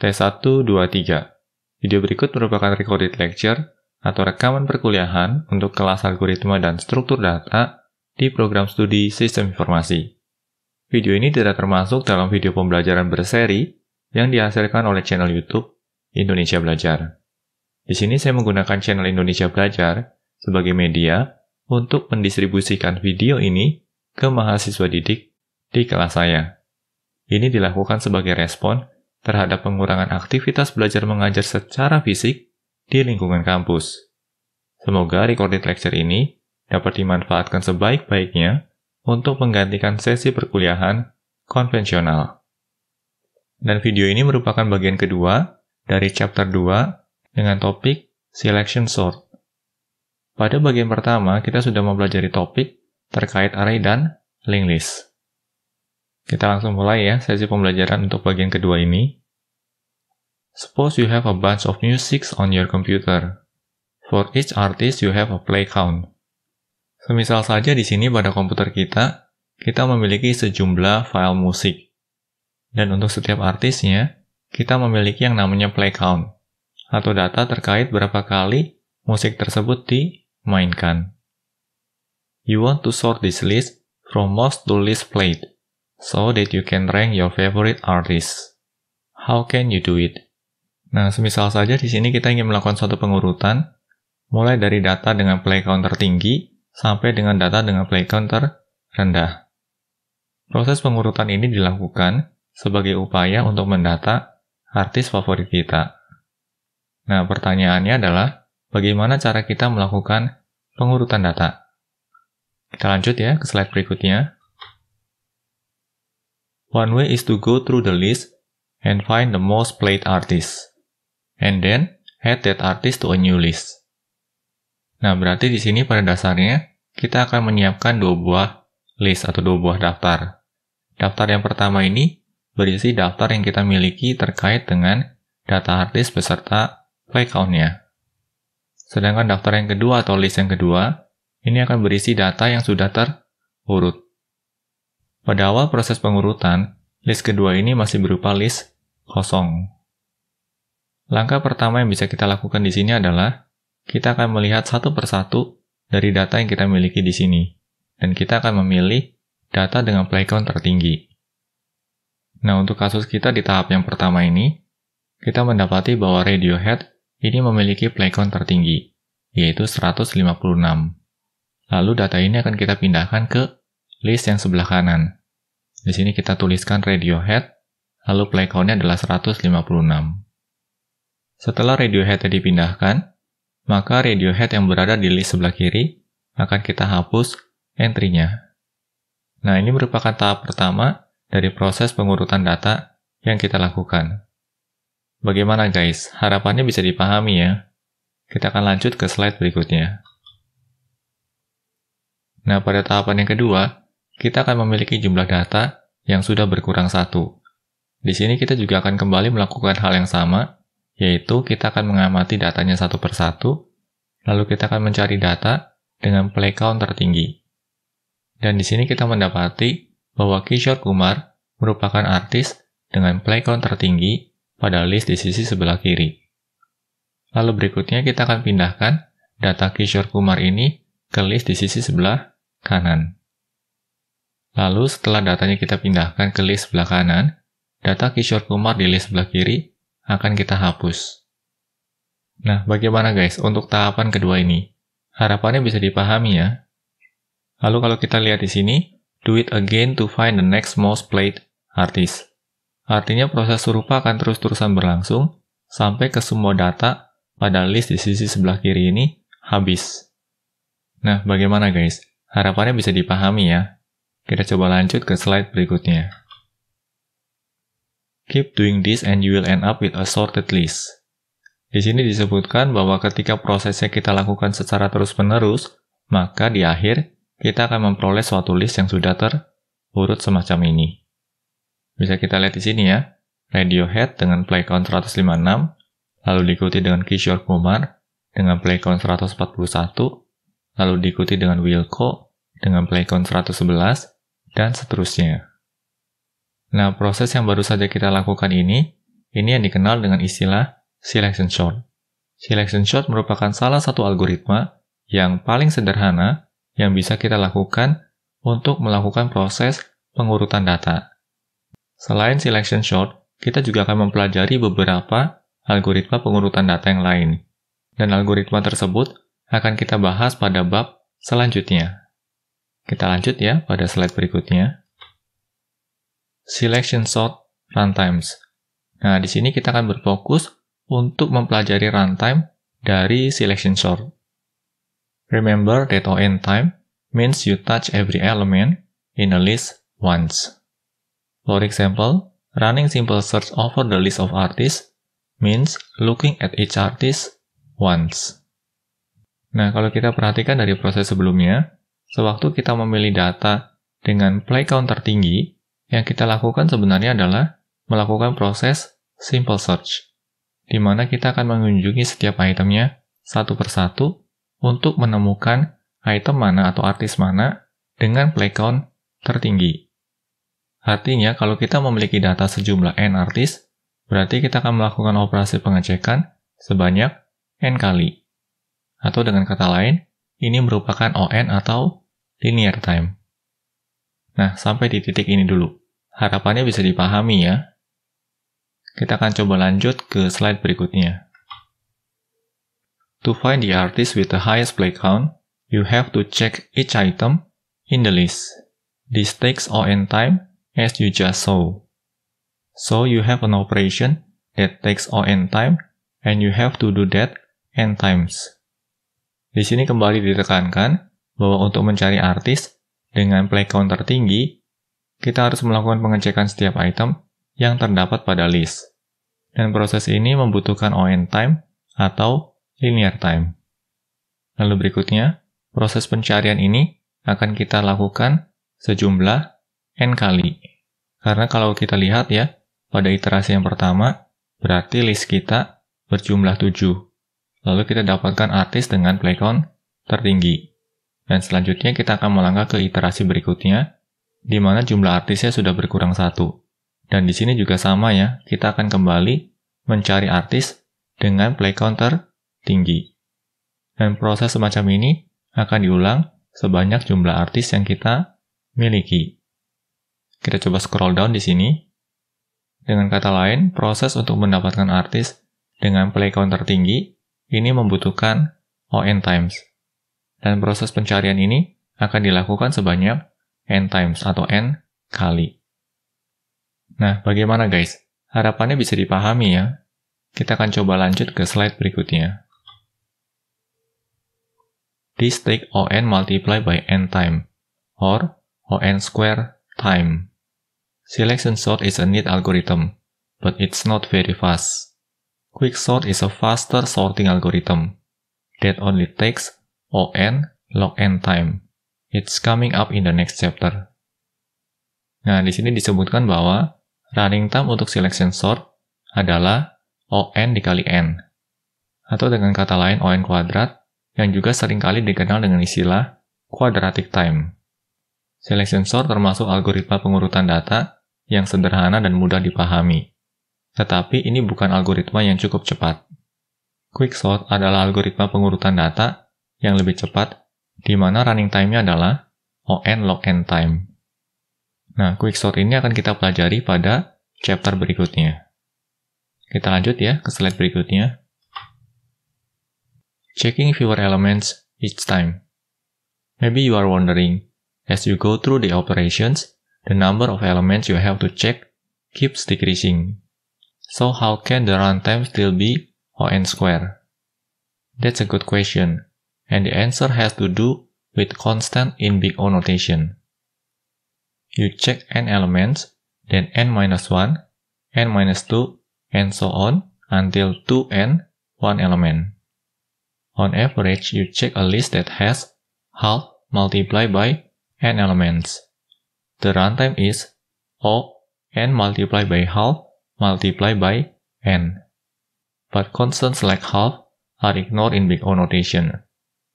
T1, 2, 3. Video berikut merupakan recorded lecture atau rekaman perkuliahan untuk kelas algoritma dan struktur data di program studi Sistem Informasi. Video ini tidak termasuk dalam video pembelajaran berseri yang dihasilkan oleh channel YouTube Indonesia Belajar. Di sini saya menggunakan channel Indonesia Belajar sebagai media untuk mendistribusikan video ini ke mahasiswa didik di kelas saya. Ini dilakukan sebagai respon terhadap pengurangan aktivitas belajar mengajar secara fisik di lingkungan kampus. Semoga recorded lecture ini dapat dimanfaatkan sebaik-baiknya untuk menggantikan sesi perkuliahan konvensional. Dan video ini merupakan bagian kedua dari chapter 2 dengan topik selection sort. Pada bagian pertama, kita sudah mempelajari topik terkait array dan linked list. Kita langsung mulai ya sesi pembelajaran untuk bagian kedua ini. Suppose you have a bunch of musics on your computer. For each artist you have a play count. Semisal saja di sini pada komputer kita, kita memiliki sejumlah file musik. Dan untuk setiap artisnya, kita memiliki yang namanya play count, atau data terkait berapa kali musik tersebut dimainkan. You want to sort this list from most to least played so that you can rank your favorite artists. How can you do it? Nah, semisal saja di sini kita ingin melakukan suatu pengurutan, mulai dari data dengan play count tertinggi sampai dengan data dengan play count rendah. Proses pengurutan ini dilakukan sebagai upaya untuk mendata artis favorit kita. Nah, pertanyaannya adalah bagaimana cara kita melakukan pengurutan data? Kita lanjut ya ke slide berikutnya. One way is to go through the list and find the most played artist. And then add that artist to a new list. Nah, berarti di sini pada dasarnya kita akan menyiapkan dua buah list atau dua buah daftar. Daftar yang pertama ini berisi daftar yang kita miliki terkait dengan data artis beserta play count-nya. Sedangkan daftar yang kedua atau list yang kedua ini akan berisi data yang sudah terurut. Pada awal proses pengurutan, list kedua ini masih berupa list kosong. Langkah pertama yang bisa kita lakukan di sini adalah kita akan melihat satu persatu dari data yang kita miliki di sini, dan kita akan memilih data dengan playcount tertinggi. Nah, untuk kasus kita di tahap yang pertama ini, kita mendapati bahwa Radiohead ini memiliki playcount tertinggi, yaitu 156. Lalu data ini akan kita pindahkan ke list yang sebelah kanan, di sini kita tuliskan Radiohead, lalu play count-nya adalah 156. Setelah Radiohead dipindahkan, maka Radiohead yang berada di list sebelah kiri akan kita hapus entry-nya. Nah, ini merupakan tahap pertama dari proses pengurutan data yang kita lakukan. Bagaimana guys? Harapannya bisa dipahami ya. Kita akan lanjut ke slide berikutnya. Nah, pada tahapan yang kedua, kita akan memiliki jumlah data yang sudah berkurang satu. Di sini kita juga akan kembali melakukan hal yang sama, yaitu kita akan mengamati datanya satu persatu, lalu kita akan mencari data dengan play count tertinggi. Dan di sini kita mendapati bahwa Kishore Kumar merupakan artis dengan play count tertinggi pada list di sisi sebelah kiri. Lalu berikutnya kita akan pindahkan data Kishore Kumar ini ke list di sisi sebelah kanan. Lalu setelah datanya kita pindahkan ke list sebelah kanan, data Kishore Kumar di list sebelah kiri akan kita hapus. Nah, bagaimana guys untuk tahapan kedua ini? Harapannya bisa dipahami ya. Lalu kalau kita lihat di sini, do it again to find the next most played artist. Artinya proses serupa akan terus-terusan berlangsung sampai ke semua data pada list di sisi sebelah kiri ini habis. Nah, bagaimana guys? Harapannya bisa dipahami ya. Kita coba lanjut ke slide berikutnya. Keep doing this and you will end up with a sorted list. Di sini disebutkan bahwa ketika prosesnya kita lakukan secara terus-menerus, maka di akhir kita akan memperoleh suatu list yang sudah terurut semacam ini. Bisa kita lihat di sini ya, Radiohead dengan play playcount 156, lalu diikuti dengan Kishore Kumar dengan playcount 141, lalu diikuti dengan Wilco dengan playcount 111, dan seterusnya. Nah, proses yang baru saja kita lakukan ini, ini yang dikenal dengan istilah selection sort. Selection sort merupakan salah satu algoritma yang paling sederhana yang bisa kita lakukan untuk melakukan proses pengurutan data. Selain selection sort, kita juga akan mempelajari beberapa algoritma pengurutan data yang lain. Dan algoritma tersebut akan kita bahas pada bab selanjutnya. Kita lanjut ya pada slide berikutnya. Selection sort runtimes. Nah, di sini kita akan berfokus untuk mempelajari runtime dari selection sort. Remember that on time means you touch every element in a list once. For example, running simple search over the list of artists means looking at each artist once. Nah, kalau kita perhatikan dari proses sebelumnya, Sewaktu kita memilih data dengan play count tertinggi, yang kita lakukan sebenarnya adalah melakukan proses simple search, di mana kita akan mengunjungi setiap itemnya satu persatu untuk menemukan item mana atau artis mana dengan play count tertinggi. Artinya, kalau kita memiliki data sejumlah n artis, berarti kita akan melakukan operasi pengecekan sebanyak n kali. Atau dengan kata lain, ini merupakan ON atau linear time. Nah, sampai di titik ini dulu. Harapannya bisa dipahami ya. Kita akan coba lanjut ke slide berikutnya. To find the artist with the highest play count, you have to check each item in the list. This takes ON time as you just saw. So you have an operation that takes ON time and you have to do that n times. Di sini kembali ditekankan bahwa untuk mencari artis dengan play count tertinggi, kita harus melakukan pengecekan setiap item yang terdapat pada list. Dan proses ini membutuhkan ON time atau linear time. Lalu berikutnya, proses pencarian ini akan kita lakukan sejumlah n kali. Karena kalau kita lihat ya, pada iterasi yang pertama, berarti list kita berjumlah 7. Lalu kita dapatkan artis dengan playcount tertinggi. Dan selanjutnya kita akan melangkah ke iterasi berikutnya, di mana jumlah artisnya sudah berkurang satu. Dan di sini juga sama ya, kita akan kembali mencari artis dengan play counter tinggi. Dan proses semacam ini akan diulang sebanyak jumlah artis yang kita miliki. Kita coba scroll down di sini, dengan kata lain, proses untuk mendapatkan artis dengan play count tertinggi ini membutuhkan O n times. Dan proses pencarian ini akan dilakukan sebanyak N times atau N kali. Nah, bagaimana guys? Harapannya bisa dipahami ya. Kita akan coba lanjut ke slide berikutnya. This take n multiply by N time or O n square time. Selection sort is a neat algorithm, but it's not very fast. Quick sort is a faster sorting algorithm that only takes O n log n time. It's coming up in the next chapter. Nah, di sini disebutkan bahwa running time untuk selection sort adalah O n dikali n. Atau dengan kata lain O n kuadrat yang juga seringkali dikenal dengan istilah quadratic time. Selection sort termasuk algoritma pengurutan data yang sederhana dan mudah dipahami. Tetapi ini bukan algoritma yang cukup cepat. Quicksort adalah algoritma pengurutan data yang lebih cepat, di mana running time-nya adalah on log n time. Nah, quicksort ini akan kita pelajari pada chapter berikutnya. Kita lanjut ya ke slide berikutnya. Checking fewer elements each time. Maybe you are wondering, as you go through the operations, the number of elements you have to check keeps decreasing. So how can the runtime still be O n squared? That's a good question, and the answer has to do with constant in big O notation. You check n elements, then n minus 1, n minus 2, and so on until 2n, one element. On average, you check a list that has half multiplied by n elements. The runtime is O n multiplied by half multiply by n. But constants like half are ignored in big O notation.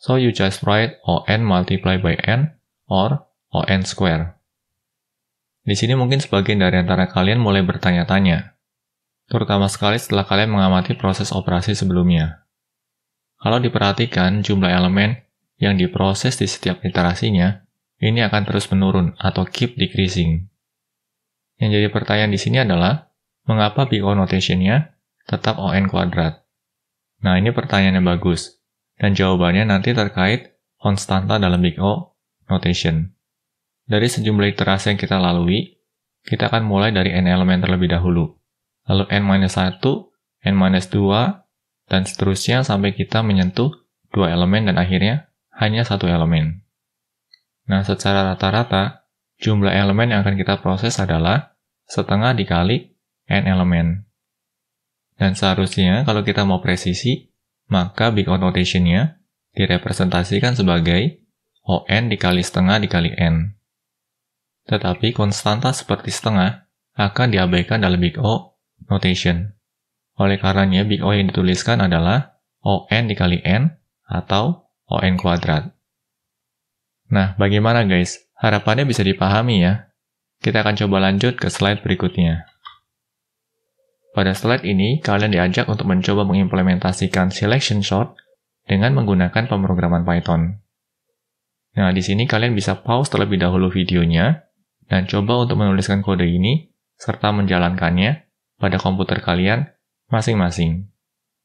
So you just write n multiply by n or n square. Di sini mungkin sebagian dari antara kalian mulai bertanya-tanya, terutama sekali setelah kalian mengamati proses operasi sebelumnya. Kalau diperhatikan jumlah elemen yang diproses di setiap iterasinya, ini akan terus menurun atau keep decreasing. Yang jadi pertanyaan di sini adalah, Mengapa PO notationnya nya tetap on kuadrat? Nah, ini pertanyaannya bagus. Dan jawabannya nanti terkait konstanta dalam big O notation. Dari sejumlah iterasi yang kita lalui, kita akan mulai dari n elemen terlebih dahulu. Lalu n-1, n-2, dan seterusnya sampai kita menyentuh dua elemen dan akhirnya hanya satu elemen. Nah, secara rata-rata, jumlah elemen yang akan kita proses adalah setengah dikali n elemen. Dan seharusnya kalau kita mau presisi, maka big O notation-nya direpresentasikan sebagai O n dikali setengah dikali N. Tetapi konstanta seperti setengah akan diabaikan dalam big O notation. Oleh karenanya big O yang dituliskan adalah O n dikali N atau O n kuadrat. Nah, bagaimana guys? Harapannya bisa dipahami ya. Kita akan coba lanjut ke slide berikutnya. Pada slide ini, kalian diajak untuk mencoba mengimplementasikan selection sort dengan menggunakan pemrograman Python. Nah, di sini kalian bisa pause terlebih dahulu videonya dan coba untuk menuliskan kode ini serta menjalankannya pada komputer kalian masing-masing.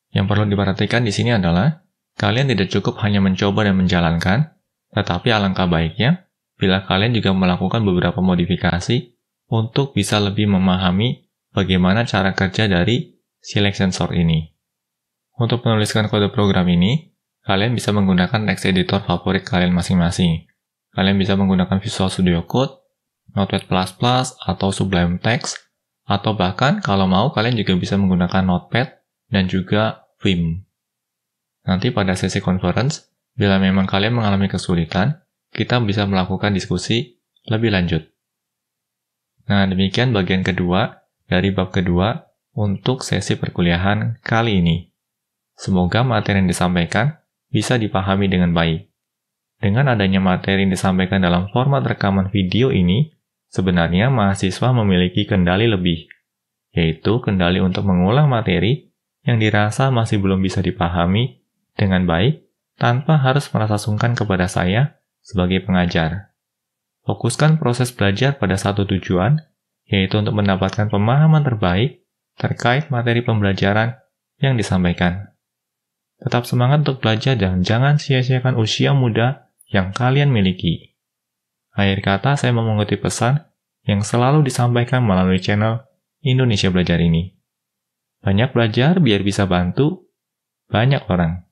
Yang perlu diperhatikan di sini adalah kalian tidak cukup hanya mencoba dan menjalankan, tetapi alangkah baiknya bila kalian juga melakukan beberapa modifikasi untuk bisa lebih memahami bagaimana cara kerja dari select sensor ini. Untuk menuliskan kode program ini, kalian bisa menggunakan text editor favorit kalian masing-masing. Kalian bisa menggunakan Visual Studio Code, Notepad++, atau Sublime Text, atau bahkan kalau mau kalian juga bisa menggunakan Notepad dan juga Vim. Nanti pada sesi conference, bila memang kalian mengalami kesulitan, kita bisa melakukan diskusi lebih lanjut. Nah, demikian bagian kedua dari bab kedua untuk sesi perkuliahan kali ini. Semoga materi yang disampaikan bisa dipahami dengan baik. Dengan adanya materi yang disampaikan dalam format rekaman video ini, sebenarnya mahasiswa memiliki kendali lebih, yaitu kendali untuk mengulang materi yang dirasa masih belum bisa dipahami dengan baik tanpa harus merasa sungkan kepada saya sebagai pengajar. Fokuskan proses belajar pada satu tujuan yaitu untuk mendapatkan pemahaman terbaik terkait materi pembelajaran yang disampaikan. Tetap semangat untuk belajar dan jangan sia-siakan usia muda yang kalian miliki. Akhir kata, saya mau mengutip pesan yang selalu disampaikan melalui channel Indonesia Belajar ini. Banyak belajar biar bisa bantu banyak orang.